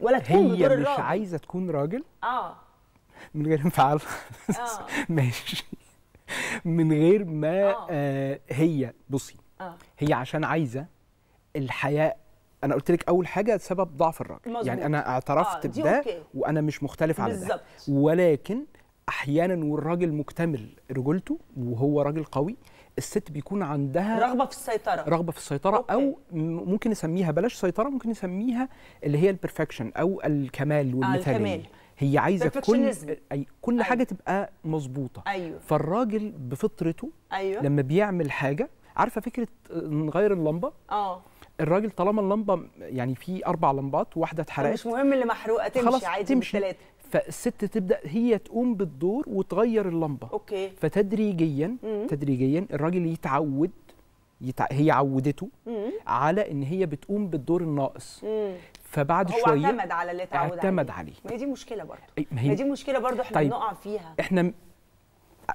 ولا تكون هي بدور الراجل مش عايزه تكون راجل اه من غير انفعال اه ماشي من غير ما آه. آه هي بصي آه. هي عشان عايزه الحياه انا قلت لك اول حاجه سبب ضعف الراجل مزبوط. يعني انا اعترفت آه بده وانا مش مختلف عن ده ولكن احيانا والراجل مكتمل رجولته وهو راجل قوي الست بيكون عندها رغبه في السيطره رغبه في السيطره أوكي. او ممكن نسميها بلاش سيطره ممكن نسميها اللي هي البرفكشن او الكمال آه، والمثاليه الكمال. هي عايزه كل أي كل أيوه. حاجه تبقى مظبوطه أيوه. فالراجل بفطرته أيوه. لما بيعمل حاجه عارفه فكره نغير اللمبه اه الراجل طالما اللمبه يعني في اربع لمبات واحده اتحرقت مش مهم اللي محروقه تمشي خلاص عادي تمشي فالست تبدا هي تقوم بالدور وتغير اللمبه اوكي فتدريجيا مم. تدريجيا الراجل يتعود يتع... هي عودته مم. على ان هي بتقوم بالدور الناقص مم. فبعد هو شويه هو اعتمد على اللي اتعود اعتمد عليه, ما ما دي مشكله برضه ما هي... دي مشكله برضه احنا طيب. بنقع فيها احنا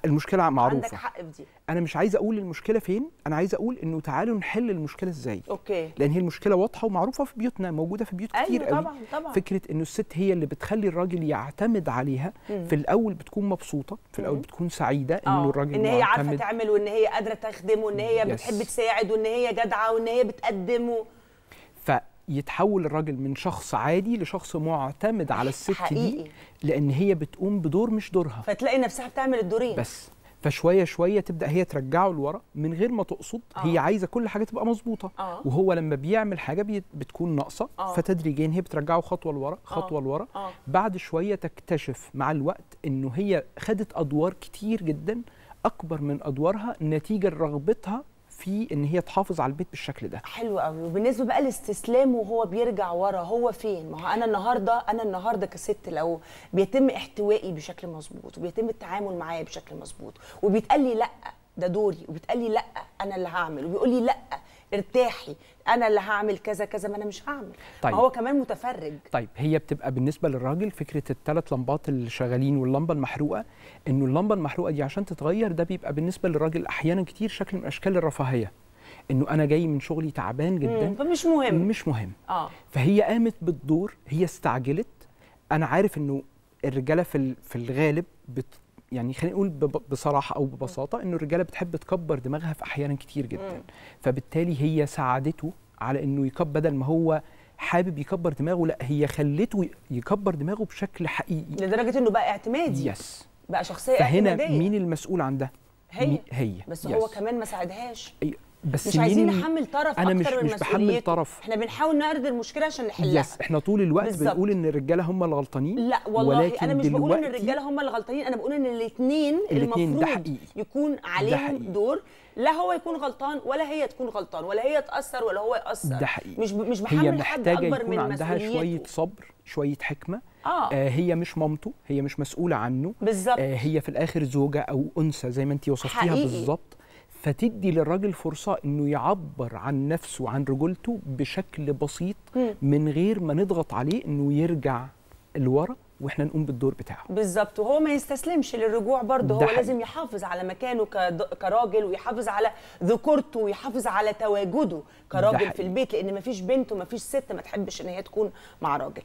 المشكله معروفه عندك حق في دي انا مش عايز اقول المشكله فين انا عايز اقول انه تعالوا نحل المشكله ازاي اوكي لان هي المشكله واضحه ومعروفه في بيوتنا موجوده في بيوت أيوة كتير قوي طبعا طبعا فكره انه الست هي اللي بتخلي الراجل يعتمد عليها مم. في الاول بتكون مبسوطه في الاول بتكون سعيده انه آه، الراجل ان هي عارفه تعمل وان هي قادره تخدم وان هي يس. بتحب تساعد وان هي جدعه وان هي بتقدم و... يتحول الراجل من شخص عادي لشخص معتمد على الست حقيقي. دي لان هي بتقوم بدور مش دورها فتلاقي نفسها بتعمل الدورين بس فشويه شويه تبدا هي ترجعه لورا من غير ما تقصد آه. هي عايزه كل حاجه تبقى مظبوطه آه. وهو لما بيعمل حاجه بتكون ناقصه آه. فتدريجيا هي بترجعه خطوه لورا آه. خطوه آه. لورا آه. بعد شويه تكتشف مع الوقت انه هي خدت ادوار كتير جدا اكبر من ادوارها نتيجه لرغبتها في ان هي تحافظ على البيت بالشكل ده حلو قوي وبالنسبه بقى الاستسلام وهو بيرجع ورا هو فين ما هو انا النهارده انا النهارده كست لو بيتم احتوائي بشكل مظبوط وبيتم التعامل معايا بشكل مظبوط وبيتقال لي لا ده دوري وبيتقال لي لا انا اللي هعمل وبيقول لي لا ارتاحي انا اللي هعمل كذا كذا ما انا مش هعمل طيب. ما هو كمان متفرج طيب هي بتبقى بالنسبه للراجل فكره الثلاث لمبات اللي شغالين واللمبه المحروقه انه اللمبه المحروقه دي عشان تتغير ده بيبقى بالنسبه للراجل احيانا كتير شكل من اشكال الرفاهيه انه انا جاي من شغلي تعبان جدا مم. فمش مهم مش مهم آه. فهي قامت بالدور هي استعجلت انا عارف انه الرجاله في في الغالب يعني خلينا نقول بصراحه او ببساطه انه الرجاله بتحب تكبر دماغها في احيانا كتير جدا فبالتالي هي ساعدته على انه يكبر بدل ما هو حابب يكبر دماغه لا هي خلته يكبر دماغه بشكل حقيقي لدرجه انه بقى اعتمادي يس بقى شخصيه فهنا اعتمادية. مين المسؤول عن ده هي هي بس يس. هو كمان ما ساعدهاش بس مش عايزين نحمل طرف انا مش من مش بحمل طرف احنا بنحاول نعرض المشكله عشان نحلها يس احنا طول الوقت بالزبط. بنقول ان الرجاله هم الغلطانين لا والله ولكن انا مش بقول ان الرجاله هم الغلطانين انا بقول ان الاثنين المفروض يكون عليهم دور لا هو يكون غلطان ولا هي تكون غلطان ولا هي تاثر ولا هو ياثر ده حقيقي مش مش بحمل حد اكبر يكون من عندها شويه صبر شويه حكمه آه. آه هي مش مامته هي مش مسؤوله عنه بالظبط آه هي في الاخر زوجه او انثى زي ما انت وصفتيها بالظبط فتدي للراجل فرصه انه يعبر عن نفسه وعن رجولته بشكل بسيط من غير ما نضغط عليه انه يرجع لورا واحنا نقوم بالدور بتاعه بالظبط وهو ما يستسلمش للرجوع برضه هو حقيقي. لازم يحافظ على مكانه كراجل ويحافظ على ذكورته ويحافظ على تواجده كراجل في البيت لان ما فيش بنت وما فيش ست ما تحبش ان هي تكون مع راجل